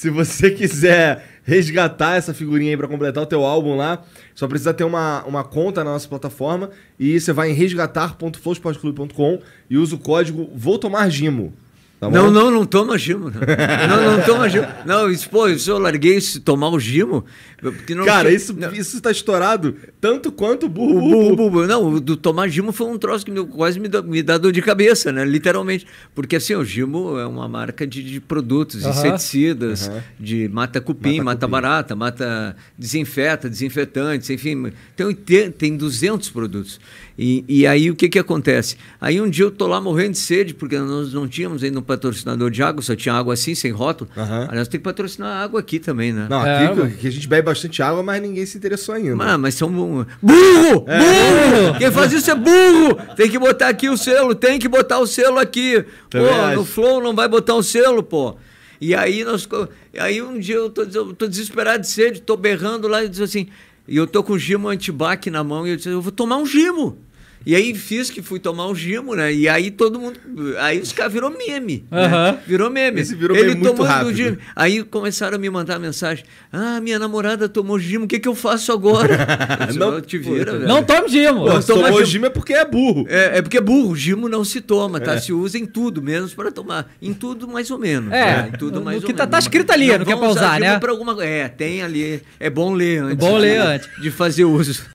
Se você quiser resgatar essa figurinha aí para completar o teu álbum lá, só precisa ter uma, uma conta na nossa plataforma e você vai em resgatar.flowsportclub.com e usa o código VOUTOMARGIMO. Tá não, não, não toma gimo. Não, não, não toma gimo. Não, isso, pô, isso eu larguei isso, tomar o gimo. Não, Cara, isso, não. isso tá estourado tanto quanto o burro. O burro, burro. Não, o do tomar gimo foi um troço que me, quase me dá, me dá dor de cabeça, né? Literalmente. Porque assim, o gimo é uma marca de, de produtos, uhum. inseticidas, uhum. de mata-cupim, mata-barata, mata, barata, mata desinfeta, desinfetantes, enfim. Tem, tem 200 produtos. E, e aí o que que acontece? Aí um dia eu tô lá morrendo de sede, porque nós não tínhamos ainda um patrocinador de água, só tinha água assim, sem rótulo. Uhum. Aliás, tem que patrocinar água aqui também, né? Não, é, aqui é, que, a gente bebe bastante água, mas ninguém se interessou ainda. Mas, mas são. Burro! É. Burro! Quem faz isso é burro! Tem que botar aqui o selo, tem que botar o selo aqui. Também tá pô, acho. no Flow não vai botar um selo, pô. E aí nós. Aí um dia eu tô, eu tô desesperado de sede, tô berrando lá e diz assim. E eu tô com o gimo antibac na mão e eu disse, eu vou tomar um gimo. E aí fiz que fui tomar um gimo, né? E aí todo mundo. Aí os caras virou meme. Uhum. Né? Virou meme. Esse virou Ele tomou o Gimo. Aí começaram a me mandar mensagem. Ah, minha namorada tomou gimo, o que, que eu faço agora? não, te vira, velho. não tome gimo. Não, toma tomou gimo. gimo. é porque é burro. É, é porque é burro. Gimo não se toma, tá? É. Se usa em tudo, menos para tomar. Em tudo, mais ou menos. É. Né? Em tudo, mais o ou que ou tá, tá menos. Tá escrito ali, não, não quer é pausar, né? Pra alguma... É, tem ali. É bom ler é antes. É bom ler antes. De fazer uso.